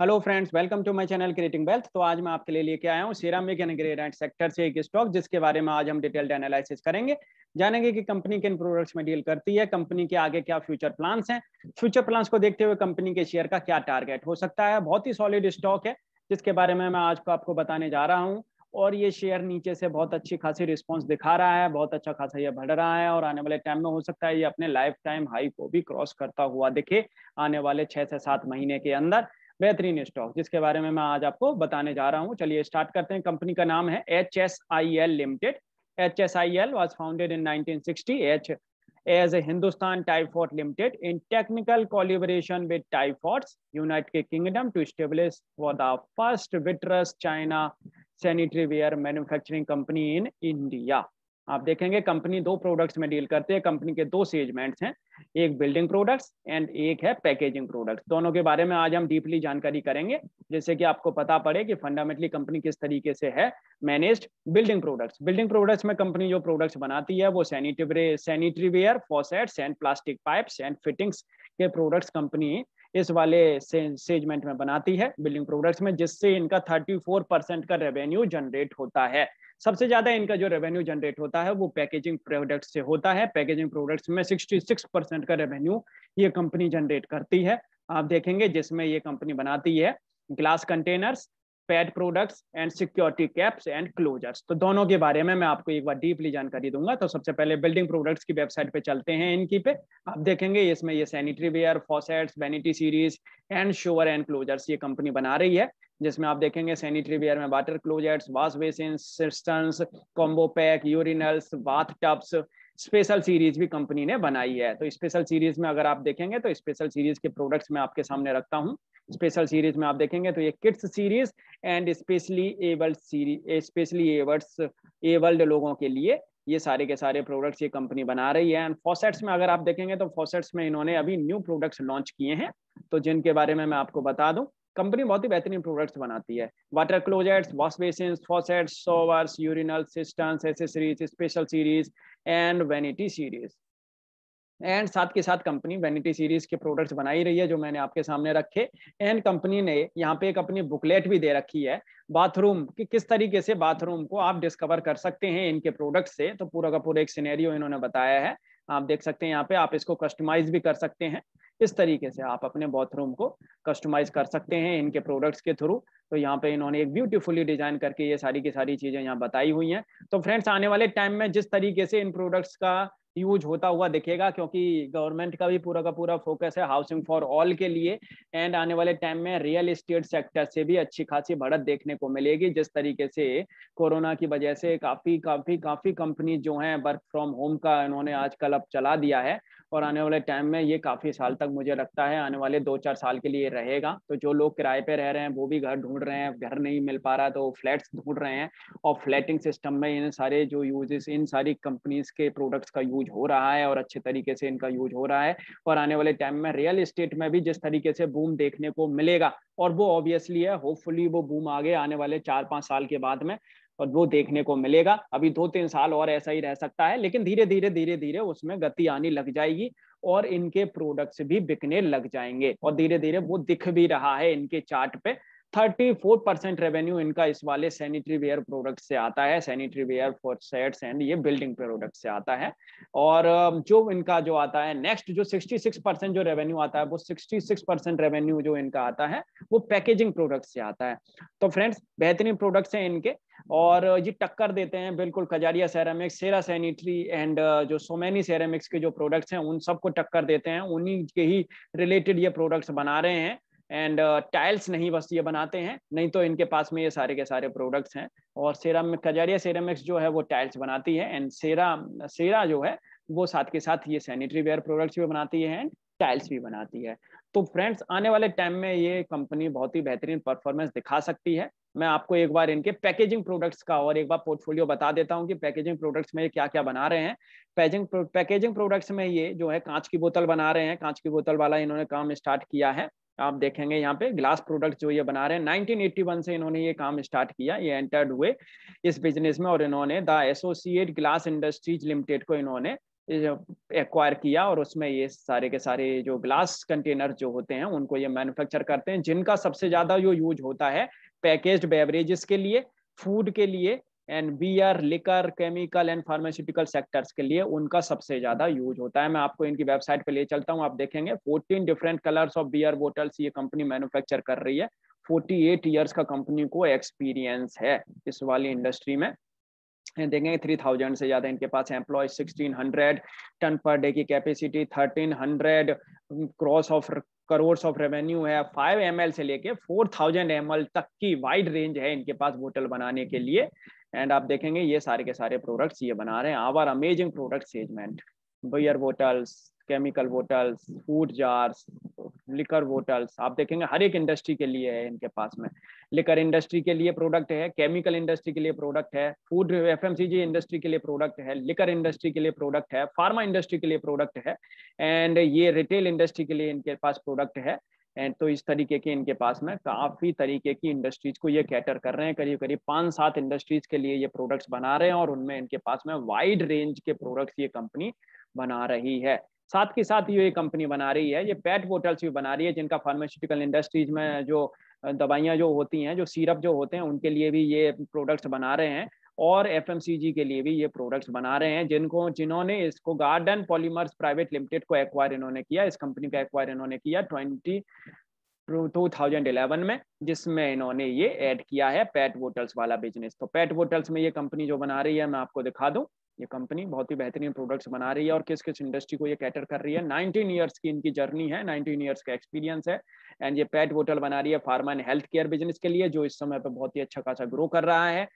hello friends welcome to my channel creating wealth तो आज मैं आपके लिए लेके आया हूँ सीरामिक एंड ग्रेनाइट सेक्टर से एक स्टॉक जिसके बारे में आज हम डिटेल्ड एनालिसिस करेंगे जानेंगे कि कंपनी किन प्रोडक्ट्स में डील करती है कंपनी के आगे क्या फ्यूचर प्लान्स हैं फ्यूचर प्लान्स को देखते हुए कंपनी के शेयर का क्या टारगेट हो सकता है बहुत ही सॉलिड स्टॉक है जिसके बारे में मैं आज को आपको बताने जा रहा हूँ और ये शेयर नीचे से बहुत अच्छी खासी रिस्पॉन्स दिखा रहा है बहुत अच्छा खासा ये बढ़ रहा है और आने वाले टाइम में हो सकता है ये अपने लाइफ टाइम हाई को भी क्रॉस करता हुआ दिखे आने वाले छह से सात महीने के अंदर बेहतरीन स्टॉक जिसके बारे में मैं आज आपको बताने जा रहा हूँ चलिए स्टार्ट करते हैं कंपनी का नाम है H S I L limited H S I L was founded in sixty H as a Hindustan Twyford Limited in technical collaboration with Twyford United Kingdom to establish for the first vitreous china sanitary ware manufacturing company in India आप देखेंगे company दो products में deal करते हैं company के दो segment हैं एक बिल्डिंग प्रोडक्ट्स एंड एक है पैकेजिंग प्रोडक्ट्स दोनों के बारे में आज हम डीपली जानकारी करेंगे जैसे कि आपको पता पड़े कि फंडामेंटली कंपनी किस तरीके से है managed building products building products में कंपनी जो प्रोडक्ट्स बनाती है वो sanitary sanitary ware faucets and plastic pipes and fittings के प्रोडक्ट्स कंपनी इस वाले से, में बनाती है बिल्डिंग प्रोडक्ट्स में जिससे इनका थर्टी परसेंट का रेवेन्यू जनरेट होता है सबसे ज्यादा इनका जो रेवेन्यू जनरेट होता है वो पैकेजिंग प्रोडक्ट से होता है पैकेजिंग प्रोडक्ट्स में 66 परसेंट का रेवेन्यू ये कंपनी जनरेट करती है आप देखेंगे जिसमें ये कंपनी बनाती है glass containers PET products and security caps and closures तो दोनों के बारे में मैं आपको एक बार डीपली जानकारी दूंगा तो सबसे पहले बिल्डिंग प्रोडक्ट्स की वेबसाइट पे चलते हैं इनकी पे आप देखेंगे इसमें ये sanitary ware faucets vanity series and shower and closures ये कंपनी बना रही है जिसमें आप देखेंगे सैनिटरी वेयर में water closets wash basin systems combo pack urinals bath tubs special series भी कंपनी ने बनाई है तो स्पेशल सीरीज में अगर आप देखेंगे तो स्पेशल सीरीज के प्रोडक्ट्स मैं आपके सामने रखता हूँ स्पेशल सीरीज में आप देखेंगे तो ये kids series and specially abled series specially awards abled लोगों के लिए ये सारे के सारे प्रोडक्ट्स ये कंपनी बना रही है एंड फॉसेट्स में अगर आप देखेंगे तो फॉसेट्स में इन्होंने अभी न्यू प्रोडक्ट्स लॉन्च किए हैं तो जिनके बारे में मैं आपको बता दूं कंपनी बहुत ही बेहतरीन प्रोडक्ट्स बनाती है water closets wash basin faucets showers urinal systems accessories special series and vanity series and साथ के साथ कंपनी वेनिटी सीरीज के प्रोडक्ट्स बना ही रही है जो मैंने आपके सामने रखे एंड कंपनी ने यहाँ पे एक अपनी बुकलेट भी दे रखी है बाथरूम कि किस तरीके से बाथरूम को आप डिस्कवर कर सकते हैं इनके प्रोडक्ट से तो पूरा का पूरा एक सिनेरियो इन्होंने बताया है आप देख सकते हैं यहाँ पे आप इसको कस्टमाइज भी कर सकते हैं इस तरीके से आप अपने बाथरूम को कस्टमाइज कर सकते हैं इनके प्रोडक्ट्स के थ्रू तो यहाँ पे इन्होंने एक ब्यूटीफुली डिजाइन करके ये सारी की सारी चीजें यहाँ बताई हुई हैं तो फ्रेंड्स आने वाले टाइम में जिस तरीके से इन प्रोडक्ट्स का यूज होता हुआ दिखेगा क्योंकि गवर्नमेंट का भी पूरा का पूरा फोकस है हाउसिंग फॉर ऑल के लिए एंड आने वाले टाइम में रियल इस्टेट सेक्टर से भी अच्छी खासी बढ़त देखने को मिलेगी जिस तरीके से कोरोना की वजह से काफी काफी काफी कंपनी जो है वर्क फ्रॉम होम का इन्होंने आजकल अब चला दिया है और आने वाले टाइम में ये काफ़ी साल तक मुझे लगता है आने वाले दो चार साल के लिए रहेगा तो जो लोग किराए पे रह रहे हैं वो भी घर ढूंढ रहे हैं घर नहीं मिल पा रहा तो फ्लैट्स ढूंढ रहे हैं और फ्लैटिंग सिस्टम में इन सारे जो यूजेस इन सारी कंपनीज के प्रोडक्ट्स का यूज हो रहा है और अच्छे तरीके से इनका यूज हो रहा है और आने वाले टाइम में रियल इस्टेट में भी जिस तरीके से बूम देखने को मिलेगा और वो ऑब्वियसली है होपफुली वो बूम आगे आने वाले चार पाँच साल के बाद में और वो देखने को मिलेगा अभी दो तीन साल और ऐसा ही रह सकता है लेकिन धीरे धीरे धीरे धीरे उसमें गति आनी लग जाएगी और इनके प्रोडक्ट्स भी बिकने लग जाएंगे और धीरे धीरे वो दिख भी रहा है इनके चार्ट पे 34 परसेंट रेवेन्यू इनका इस वाले सैनिटरी वेयर प्रोडक्ट से आता है sanitary ware faucets and ये बिल्डिंग प्रोडक्ट से आता है और um, जो इनका जो आता है नेक्स्ट जो 66 परसेंट जो रेवेन्यू आता है वो 66 परसेंट रेवेन्यू जो इनका आता है वो पैकेजिंग प्रोडक्ट से आता है तो फ्रेंड्स बेहतरीन प्रोडक्ट्स हैं इनके और ये टक्कर देते हैं बिल्कुल Kajaria ceramics Cera sanitary and जो सोमैनी सेरामिक्स के जो प्रोडक्ट्स हैं उन सबको टक्कर देते हैं उन्हीं के ही रिलेटेड ये प्रोडक्ट्स बना रहे हैं एंड टाइल्स uh, नहीं बस ये बनाते हैं नहीं तो इनके पास में ये सारे के सारे प्रोडक्ट्स हैं और सेराम कजारिया सेरामिक्स जो है वो टाइल्स बनाती है एंड सेरा सेरा जो है वो साथ के साथ ये सैनिटरी वेयर प्रोडक्ट्स भी बनाती है एंड टाइल्स भी बनाती है तो फ्रेंड्स आने वाले टाइम में ये कंपनी बहुत ही बेहतरीन परफॉर्मेंस दिखा सकती है मैं आपको एक बार इनके पैकेजिंग प्रोडक्ट्स का और एक बार पोर्टफोलियो बता देता हूँ कि पैकेजिंग प्रोडक्ट्स में ये क्या क्या बना रहे हैं पैकेजिंग पैकेजिंग प्रोडक्ट्स में ये जो है कांच की बोतल बना रहे हैं कांच की बोतल वाला इन्होंने काम स्टार्ट किया है आप देखेंगे यहाँ पे ग्लास प्रोडक्ट जो ये बना रहे हैं 1981 से इन्होंने ये काम स्टार्ट किया ये एंटर्ड हुए इस बिजनेस में और इन्होंने the Associate Glass Industries Limited को इन्होंने एक्वायर किया और उसमें ये सारे के सारे जो ग्लास कंटेनर जो होते हैं उनको ये मैन्युफैक्चर करते हैं जिनका सबसे ज्यादा जो यूज होता है पैकेज्ड बेवरेजेस के लिए फूड के लिए and beer liquor chemical and pharmaceutical sectors के लिए उनका सबसे ज़्यादा यूज होता है मैं आपको इनकी वेबसाइट पे ले चलता हूँ आप देखेंगे 14 different colours of beer bottles ये कंपनी मैन्युफैक्चर कर रही है 48 ईयर्स का कंपनी को एक्सपीरियंस है इस वाली इंडस्ट्री में देखेंगे थ्री थाउजेंड से ज़्यादा इनके पास employ sixteen hundred ton per day की capacity thirteen hundred cross of crore of revenue है फाइव एम से लेके फोर थाउजेंड एम तक की वाइड रेंज है इनके पास बोतल बनाने के लिए एंड आप देखेंगे ये सारे के सारे प्रोडक्ट्स ये बना रहे हैं our amazing products segment beer bottles chemical bottles food jars liquor bottles आप देखेंगे हर एक इंडस्ट्री के लिए है इनके पास में लिकर इंडस्ट्री के लिए प्रोडक्ट है केमिकल इंडस्ट्री के लिए प्रोडक्ट है फूड एफ इंडस्ट्री के लिए प्रोडक्ट है लिकर इंडस्ट्री के लिए प्रोडक्ट है फार्मा इंडस्ट्री के लिए प्रोडक्ट है एंड ये रिटेल इंडस्ट्री के लिए इनके पास प्रोडक्ट है तो इस तरीके के इनके पास में काफ़ी तरीके की इंडस्ट्रीज को ये कैटर कर रहे हैं करीब करीब पाँच सात इंडस्ट्रीज के लिए ये प्रोडक्ट्स बना रहे हैं और उनमें इनके पास में वाइड रेंज के प्रोडक्ट्स ये कंपनी बना रही है साथ के साथ ये कंपनी बना रही है ये पेट बोटल्स भी बना रही है जिनका फार्मास्यूटिकल इंडस्ट्रीज में जो दवाइयाँ जो होती हैं जो सीरप जो होते हैं उनके लिए भी ये प्रोडक्ट्स बना रहे हैं और एफएमसीजी के लिए भी ये प्रोडक्ट्स बना रहे हैं जिनको जिन्होंने इसको गार्डन पॉलीमर्स प्राइवेट लिमिटेड को एक्वायर इन्होंने किया इस कंपनी का एक्वायर इन्होंने किया ट्वेंटी 2011 में जिसमें इन्होंने ये ऐड किया है पेट बोटल्स वाला बिजनेस तो पेट बोटल्स में ये कंपनी जो बना रही है मैं आपको दिखा दूं ये कंपनी बहुत ही बेहतरीन प्रोडक्ट्स बना रही है और किस किस इंडस्ट्री को ये कैटर कर रही है नाइनटीन ईयर्स की इनकी जर्नी है नाइनटीन ईयर्स का एक्सपीरियंस है एंड ये पेट होटल बना रही है pharma and health care business के लिए जो इस समय पर बहुत ही अच्छा खासा ग्रो कर रहा है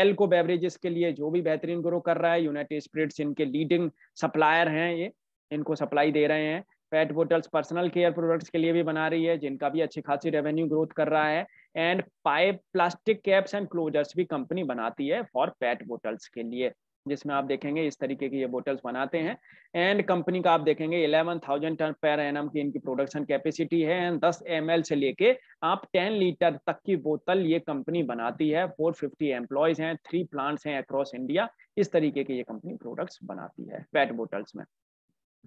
एल को बेवरेजेस के लिए जो भी बेहतरीन ग्रो कर रहा है यूनाइटेड स्पिरिट्स इनके लीडिंग सप्लायर हैं ये इनको सप्लाई दे रहे हैं PET bottles personal care products के लिए भी बना रही है जिनका भी अच्छी खासी रेवेन्यू ग्रोथ कर रहा है and pipe plastic caps and closures भी कंपनी बनाती है फॉर पेट बोटल्स के लिए जिसमें आप देखेंगे इस तरीके की ये बोटल्स बनाते हैं एंड कंपनी का आप देखेंगे 11,000 टन पर एन की इनकी प्रोडक्शन कैपेसिटी है एंड 10 एम से लेके आप 10 लीटर तक की बोतल ये कंपनी बनाती है 450 फिफ्टी एम्प्लॉयज हैं थ्री प्लांट्स हैं अक्रॉस इंडिया इस तरीके की ये कंपनी प्रोडक्ट्स बनाती है पैट बोटल्स में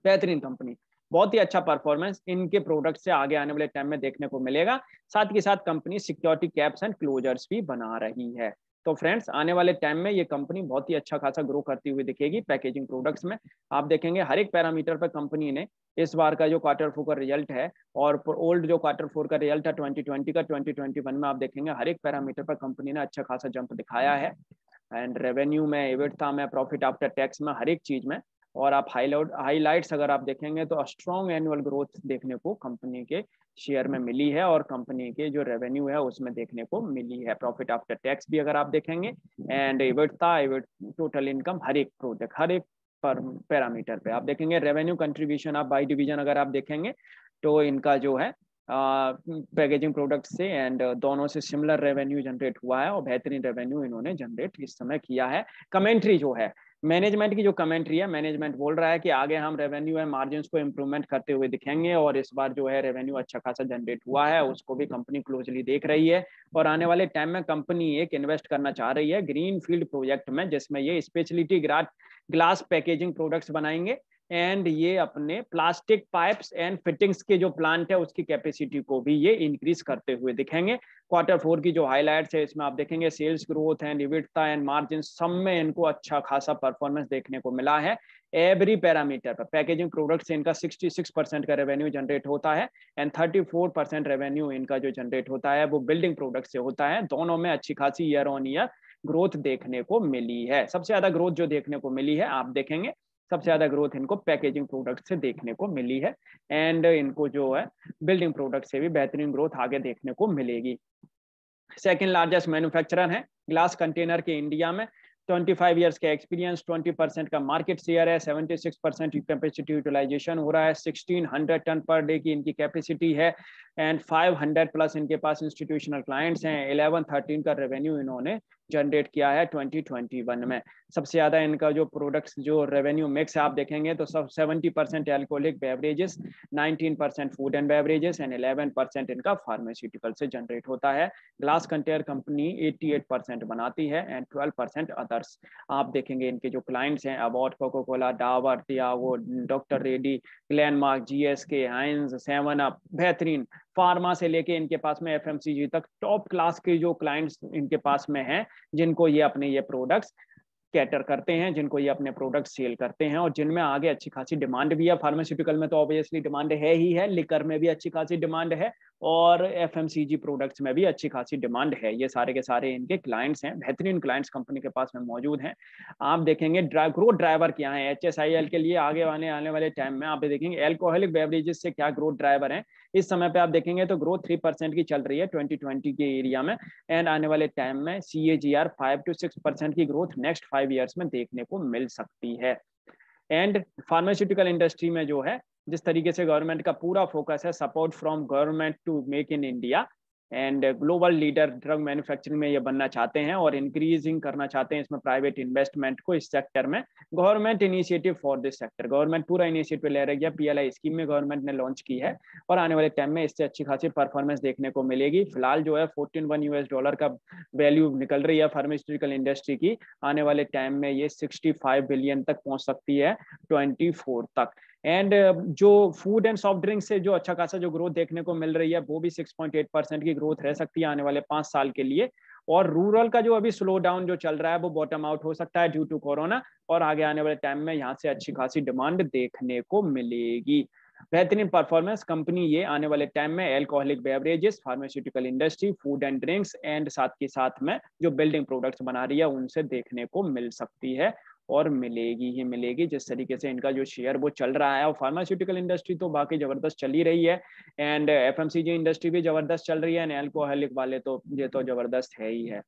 बेहतरीन कंपनी बहुत ही अच्छा परफॉर्मेंस इनके प्रोडक्ट से आगे आने वाले टाइम में देखने को मिलेगा साथ के साथ company security caps and closures भी बना रही है तो फ्रेंड्स आने वाले टाइम में ये कंपनी बहुत ही अच्छा खासा ग्रो करती हुई दिखेगी पैकेजिंग प्रोडक्ट्स में आप देखेंगे हर एक पैरामीटर पर कंपनी ने इस बार का जो क्वार्टर फोर का रिजल्ट है और ओल्ड जो क्वार्टर फोर का रिजल्ट है ट्वेंटी का वन में आप देखेंगे हर एक पैरामीटर पर कंपनी ने अच्छा खासा जंप दिखाया है एंड रेवेन्यू में एविडता में प्रॉफिट आफ्टर टैक्स में हर एक चीज में और आप हाईलाइट हाईलाइट्स अगर आप देखेंगे तो स्ट्रॉन्ग एनुअल ग्रोथ देखने को कंपनी के शेयर में मिली है और कंपनी के जो रेवेन्यू है उसमें देखने को मिली है प्रॉफिट आफ्टर टैक्स भी अगर आप देखेंगे and EBITDA EBIT total income हर एक प्रोजेक्ट हर एक पर पैरामीटर पे आप देखेंगे रेवेन्यू कंट्रीब्यूशन आप बाई डिवीजन अगर आप देखेंगे तो इनका जो है पैकेजिंग प्रोडक्ट से एंड दोनों से सिमिलर रेवेन्यू जनरेट हुआ है और बेहतरीन रेवेन्यू इन्होंने जनरेट इस समय किया है कमेंट्री जो है मैनेजमेंट की जो कमेंट्री है मैनेजमेंट बोल रहा है कि आगे हम रेवेन्यू एंड मार्जिन को इम्प्रूवमेंट करते हुए दिखेंगे और इस बार जो है रेवेन्यू अच्छा खासा जनरेट हुआ है उसको भी कंपनी क्लोजली देख रही है और आने वाले टाइम में कंपनी एक इन्वेस्ट करना चाह रही है ग्रीन फील्ड प्रोजेक्ट में जिसमें ये स्पेशलिटी ग्लास पैकेजिंग प्रोडक्ट्स बनाएंगे एंड ये अपने प्लास्टिक पाइप्स एंड फिटिंग्स के जो प्लांट है उसकी कैपेसिटी को भी ये इंक्रीज करते हुए दिखेंगे क्वार्टर फोर की जो हाईलाइट्स है इसमें आप देखेंगे sales growth and EBITDA and margin सब में इनको अच्छा खासा परफॉर्मेंस देखने को मिला है एवरी पैरामीटर पर पैकेजिंग प्रोडक्ट से इनका 66 परसेंट का रेवेन्यू जनरेट होता है एंड 34 परसेंट रेवेन्यू इनका जो जनरेट होता है वो बिल्डिंग प्रोडक्ट से होता है दोनों में अच्छी खासी ईयर ऑन ईयर ग्रोथ देखने को मिली है सबसे ज्यादा ग्रोथ जो देखने को मिली है आप देखेंगे सबसे ज़्यादा ग्रोथ इनको पैकेजिंग प्रोडक्ट से देखने को मिली है एंड इनको जो है बिल्डिंग प्रोडक्ट से भी बेहतरीन ग्रोथ आगे देखने को मिलेगी सेकेंड लार्जेस्ट मैन्युफैक्चरर है ग्लास कंटेनर के इंडिया में 25 इयर्स का एक्सपीरियंस 20 परसेंट का मार्केट शेयर है 76 परसेंट कैपेसिटी यूटिलाइजेशन हो रहा है 1600 टन पर डे की इनकी कैपेसिटी है एंड 500 प्लस इनके पास इंस्टीट्यूशनल क्लाइंट्स हैं 11 13 का रेवेन्यू इन्होंने जनरेट किया है 2021 में सबसे ज़्यादा इनका जो प्रोडक्ट्स जो रेवेन्यू मिक्स है आप देखेंगे तो सब seventy percent alcoholic beverages nineteen percent food and beverages and eleven percent इनका फार्मास्यूटिकल से जनरेट होता है glass container company eighty eight percent बनाती है एंड ट्वेल्व परसेंट अदर्स आप देखेंगे इनके जो क्लाइंट्स हैं अबॉट कोको कोला डावर टियावो doctor Reddy Glenmark G S K Heinz seven up बेहतरीन फार्मा से लेके इनके पास में एफएमसीजी तक टॉप क्लास के जो क्लाइंट्स इनके पास में हैं जिनको ये अपने ये प्रोडक्ट्स कैटर करते हैं जिनको ये अपने प्रोडक्ट सेल करते हैं और जिनमें आगे अच्छी खासी डिमांड भी है फार्मास्यूटिकल में तो ऑब्वियसली डिमांड है ही है लिकर में भी अच्छी खासी डिमांड है और एफ प्रोडक्ट्स में भी अच्छी खासी डिमांड है ये सारे के सारे इनके क्लाइंट्स हैं बेहतरीन क्लाइंट्स कंपनी के पास में मौजूद हैं आप देखेंगे ड्रा, ग्रोथ ड्राइवर क्या है एच के लिए आगे आने आने वाले टाइम में आप देखेंगे एल्कोहलिक बेवरेजेस से क्या ग्रोथ ड्राइवर है इस समय पे आप देखेंगे तो ग्रोथ थ्री परसेंट की चल रही है ट्वेंटी ट्वेंटी के एरिया में एंड आने वाले टाइम में C A G R five to six percent की ग्रोथ नेक्स्ट फाइव ईयर्स में देखने को मिल सकती है एंड फार्मास्यूटिकल इंडस्ट्री में जो है जिस तरीके से गवर्नमेंट का पूरा फोकस है support from government to make in India and global leader drug manufacturing में ये बनना चाहते हैं और इंक्रीजिंग करना चाहते हैं इसमें प्राइवेट इन्वेस्टमेंट को इस सेक्टर में government initiative for this sector government पूरा इनिशिएटिव ले रही है पीएलआई स्कीम में गवर्नमेंट ने लॉन्च की है और आने वाले टाइम में इससे अच्छी खासी परफॉर्मेंस देखने को मिलेगी फिलहाल जो है फोर्टीन वन यूएस डॉलर का वैल्यू निकल रही है फार्मास्यूटिकल इंडस्ट्री की आने वाले टाइम में ये सिक्सटी बिलियन तक पहुँच सकती है ट्वेंटी तक एंड uh, जो फूड एंड सॉफ्ट ड्रिंक से जो अच्छा खासा जो ग्रोथ देखने को मिल रही है वो भी 6.8 परसेंट की ग्रोथ रह सकती है आने वाले पांच साल के लिए और रूरल का जो अभी स्लो डाउन जो चल रहा है वो बॉटम आउट हो सकता है ड्यू टू कोरोना और आगे आने वाले टाइम में यहाँ से अच्छी खासी डिमांड देखने को मिलेगी बेहतरीन परफॉर्मेंस कंपनी ये आने वाले टाइम में alcoholic beverages pharmaceutical industry food and drinks and साथ के साथ में जो बिल्डिंग प्रोडक्ट्स बना रही है उनसे देखने को मिल सकती है और मिलेगी ही मिलेगी जिस तरीके से इनका जो शेयर वो चल रहा है और फार्मास्यूटिकल इंडस्ट्री तो बाकी जबरदस्त चल ही रही है एंड एफ इंडस्ट्री भी जबरदस्त चल रही है एंड एल्कोहलिक वाले तो ये तो जबरदस्त है ही है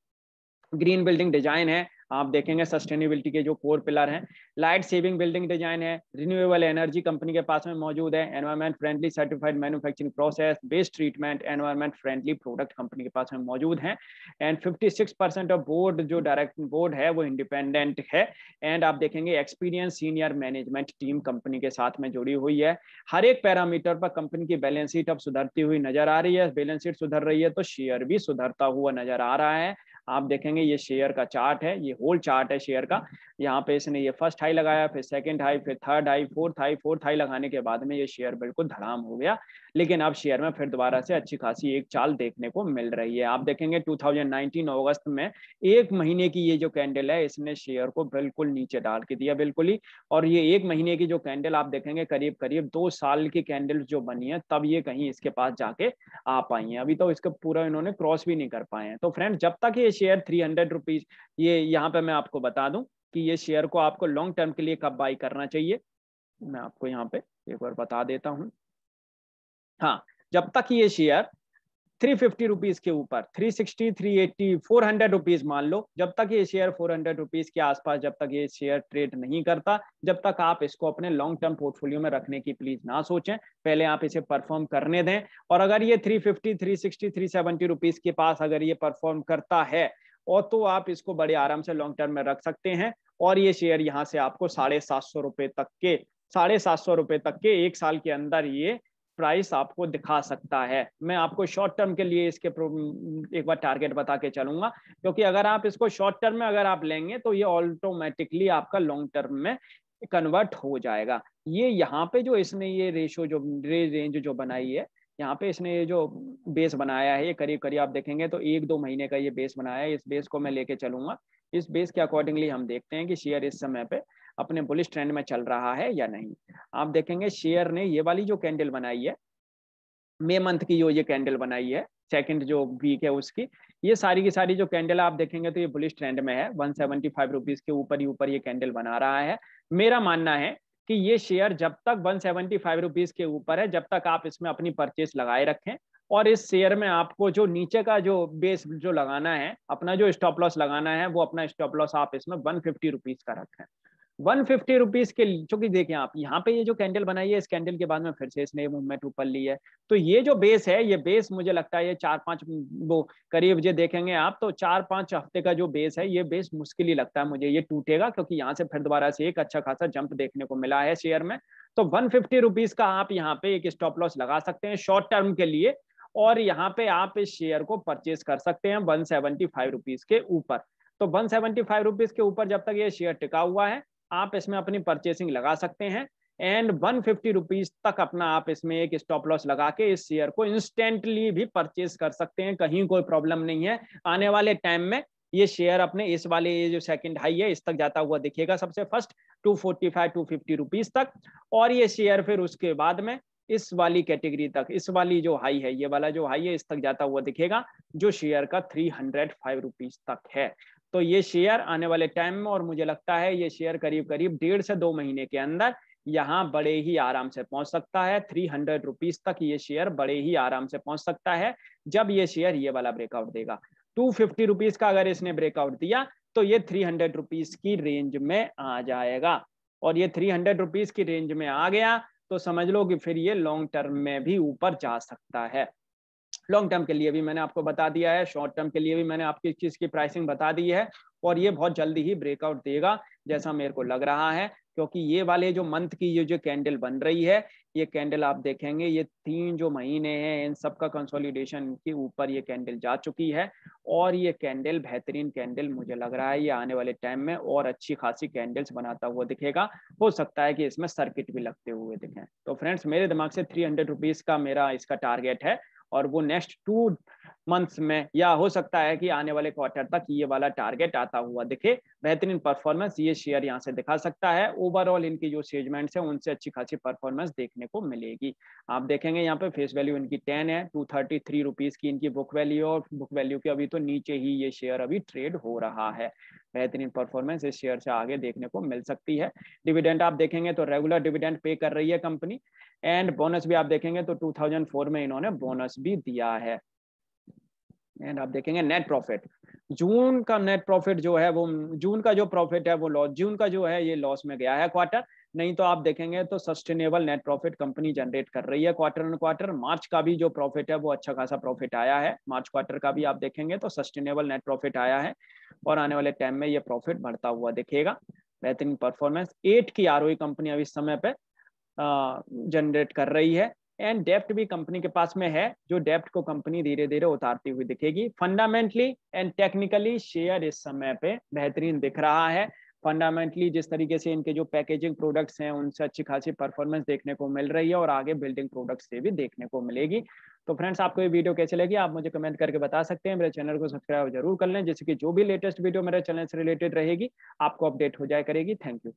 ग्रीन बिल्डिंग डिजाइन है आप देखेंगे सस्टेनेबिलिटी के जो कोर पिलर हैं लाइट सेविंग बिल्डिंग डिजाइन है रिन्यूएबल एनर्जी कंपनी के पास में मौजूद है environment friendly certified manufacturing process best treatment environment friendly product company के पास में मौजूद है and fifty six percent of board जो डायरेक्ट बोर्ड है वो इंडिपेंडेंट है एंड आप देखेंगे experience senior management team company के साथ में जुड़ी हुई है हर एक पैरामीटर पर कंपनी की बैलेंस शीट अब सुधरती हुई नजर आ रही है बैलेंस शीट सुधर रही है तो शेयर भी सुधरता हुआ नजर आ रहा है आप देखेंगे ये शेयर का चार्ट है ये होल चार्ट है शेयर का यहाँ पे इसने ये फर्स्ट हाई लगाया फिर सेकंड हाई फिर third high fourth high fourth high लगाने के बाद में ये शेयर बिल्कुल धड़ाम हो गया लेकिन अब शेयर में फिर दोबारा से अच्छी खासी एक चाल देखने को मिल रही है आप देखेंगे 2019 अगस्त में एक महीने की ये जो कैंडल है इसने शेयर को बिल्कुल नीचे डाल के दिया बिल्कुल ही और ये एक महीने की जो कैंडल आप देखेंगे करीब करीब दो साल की कैंडल जो बनी है तब ये कहीं इसके पास जाके आ पाई है अभी तो इसका पूरा इन्होंने क्रॉस भी नहीं कर पाए हैं तो फ्रेंड जब तक ये शेयर थ्री हंड्रेड रुपीज ये यहाँ पे मैं आपको बता दूं कि ये शेयर को आपको लॉन्ग टर्म के लिए कब बाई करना चाहिए मैं आपको यहाँ पे एक बार बता देता हूँ हाँ जब तक ये शेयर थ्री फिफ्टी रुपीज के ऊपर three sixty three eighty four hundred rupees मान लो जब तक ये शेयर फोर हंड्रेड रुपीज के आसपास जब तक ये शेयर ट्रेड नहीं करता जब तक आप इसको अपने लॉन्ग टर्म पोर्टफोलियो में रखने की प्लीज ना सोचें पहले आप इसे परफॉर्म करने दें और अगर ये three fifty three sixty three seventy rupees के पास अगर ये परफॉर्म करता है और तो आप इसको बड़े आराम से लॉन्ग टर्म में रख सकते हैं और ये शेयर यहाँ से आपको साढ़े सात सौ रुपए तक के साढ़े सात सौ रुपए तक के एक साल के अंदर ये प्राइस आपको दिखा सकता है मैं आपको शॉर्ट टर्म के लिए इसके एक बार टारगेट बता के चलूंगा क्योंकि अगर आप इसको शॉर्ट टर्म में अगर आप लेंगे तो ये ऑटोमेटिकली आपका लॉन्ग टर्म में कन्वर्ट हो जाएगा ये यहाँ पे जो इसने ये रेशो जो रेंज जो बनाई है यहाँ पे इसने ये जो बेस बनाया है ये करीब करीब आप देखेंगे तो एक दो महीने का ये बेस बनाया है इस बेस को मैं लेके चलूंगा इस बेस के अकॉर्डिंगली हम देखते हैं कि शेयर इस समय पे अपने बुलिस ट्रेंड में चल रहा है या नहीं आप देखेंगे शेयर ने ये वाली जो कैंडल बनाई है मे मंथ की जो ये कैंडल बनाई है सेकंड जो वीक है उसकी ये सारी की सारी जो कैंडल आप देखेंगे तो ये बुलिश ट्रेंड में है वन सेवेंटी के ऊपर ही ऊपर ये कैंडल बना रहा है मेरा मानना है कि ये शेयर जब तक वन सेवेंटी के ऊपर है जब तक आप इसमें अपनी परचेस लगाए रखें और इस शेयर में आपको जो नीचे का जो बेस जो लगाना है अपना जो स्टॉप लॉस लगाना है वो अपना स्टॉप लॉस आप इसमें वन फिफ्टी का रखें वन फिफ्टी रुपीज के चूंकि देखिए आप यहाँ पे ये जो कैंडल बनाई है इस कैंडल के बाद में फिर से इसने मूवमेंट ऊपर ली है तो ये जो बेस है ये बेस मुझे लगता है ये चार पांच वो करीब जो देखेंगे आप तो चार पांच हफ्ते का जो बेस है ये बेस मुश्किल ही लगता है मुझे ये टूटेगा क्योंकि यहाँ से फिर दोबारा से एक अच्छा खासा जंप देखने को मिला है शेयर में तो वन फिफ्टी रुपीज का आप यहाँ पे एक स्टॉप लॉस लगा सकते हैं शॉर्ट टर्म के लिए और यहाँ पे आप इस शेयर को परचेज कर सकते हैं वन सेवेंटी फाइव रुपीज के ऊपर तो वन सेवेंटी फाइव रुपीज के ऊपर जब तक ये शेयर टिका हुआ है आप इसमें अपनी परचेसिंग लगा सकते हैं एंड वन फिफ्टी रुपीज तक अपना आप इसमें एक स्टॉप लॉस लगा के इस शेयर को इंस्टेंटली भी परचेस कर सकते हैं कहीं कोई प्रॉब्लम नहीं है आने वाले टाइम में ये शेयर अपने इस वाले ये जो सेकंड हाई है इस तक जाता हुआ दिखेगा सबसे फर्स्ट 245 250 रुपीस तक और ये शेयर फिर उसके बाद में इस वाली कैटेगरी तक इस वाली जो हाई है ये वाला जो हाई है इस तक जाता हुआ दिखेगा जो शेयर का थ्री हंड्रेड फाइव रुपीज तक है तो ये शेयर आने वाले टाइम में और मुझे लगता है ये शेयर करीब करीब डेढ़ से दो महीने के अंदर यहाँ बड़े ही आराम से पहुंच सकता है थ्री हंड्रेड रुपीज तक ये शेयर बड़े ही आराम से पहुंच सकता है जब ये शेयर ये वाला ब्रेकआउट देगा टू फिफ्टी रुपीज का अगर इसने ब्रेकआउट दिया तो ये थ्री हंड्रेड रुपीज की रेंज में आ जाएगा और ये थ्री हंड्रेड रुपीज की रेंज में आ गया तो समझ लो कि फिर ये लॉन्ग टर्म में भी ऊपर जा सकता है लॉन्ग टर्म के लिए भी मैंने आपको बता दिया है शॉर्ट टर्म के लिए भी मैंने आपकी चीज की प्राइसिंग बता दी है और ये बहुत जल्दी ही ब्रेकआउट देगा जैसा मेरे को लग रहा है क्योंकि ये वाले जो मंथ की ये जो कैंडल बन रही है ये कैंडल आप देखेंगे ये तीन जो महीने हैं इन सब का कंसोलिडेशन के ऊपर ये कैंडल जा चुकी है और ये कैंडल बेहतरीन कैंडल मुझे लग रहा है ये आने वाले टाइम में और अच्छी खासी कैंडल्स बनाता हुआ दिखेगा हो सकता है कि इसमें सर्किट भी लगते हुए दिखें तो फ्रेंड्स मेरे दिमाग से थ्री हंड्रेड रुपीज का मेरा इसका टारगेट है और वो नेक्स्ट टू मंथ्स में या हो सकता है कि आने वाले क्वार्टर तक ये वाला टारगेट आता हुआ दिखे बेहतरीन परफॉर्मेंस ये शेयर यहाँ से दिखा सकता है ओवरऑल इनकी जो सेजमेंट्स है उनसे अच्छी खासी परफॉर्मेंस देखने को मिलेगी आप देखेंगे यहाँ पे फेस वैल्यू इनकी टेन है टू थर्टी थ्री रुपीज की इनकी बुक वैल्यू और बुक वैल्यू के अभी तो नीचे ही ये शेयर अभी ट्रेड हो रहा है बेहतरीन परफॉर्मेंस इस शेयर से आगे देखने को मिल सकती है डिविडेंड आप देखेंगे तो रेगुलर डिविडेंड पे कर रही है कंपनी एंड बोनस भी आप देखेंगे तो 2004 में इन्होंने बोनस भी दिया है एंड आप देखेंगे नेट प्रॉफिट जून का नेट प्रॉफिट जो है वो जून का जो प्रॉफिट है वो लॉस जून का जो है ये लॉस में गया है क्वार्टर नहीं तो आप देखेंगे तो sustainable net profit company generate कर रही है क्वार्टर एंड क्वार्टर मार्च का भी जो प्रॉफिट है वो अच्छा खासा प्रॉफिट आया है मार्च क्वार्टर का भी आप देखेंगे तो सस्टेनेबल नेट प्रॉफिट आया है और आने वाले टाइम में ये प्रॉफिट बढ़ता हुआ दिखेगा बेहतरीन परफॉर्मेंस एट की आर कंपनी e अभी समय पर जनरेट कर रही है एंड डेप्ट भी कंपनी के पास में है जो डेप्ट को कंपनी धीरे धीरे उतारती हुई दिखेगी फंडामेंटली एंड टेक्निकली शेयर इस समय पे बेहतरीन दिख रहा है फंडामेंटली जिस तरीके से इनके जो पैकेजिंग प्रोडक्ट्स हैं उनसे अच्छी खासी परफॉर्मेंस देखने को मिल रही है और आगे बिल्डिंग प्रोडक्ट्स से भी देखने को मिलेगी तो फ्रेंड्स आपको ये वीडियो कैसे लगी आप मुझे कमेंट करके बता सकते हैं मेरे चैनल को सब्सक्राइब जरूर कर लें जैसे कि जो भी लेटेस्ट वीडियो मेरे चैनल से रिलेटेड रहेगी आपको अपडेट हो जाए करेगी थैंक यू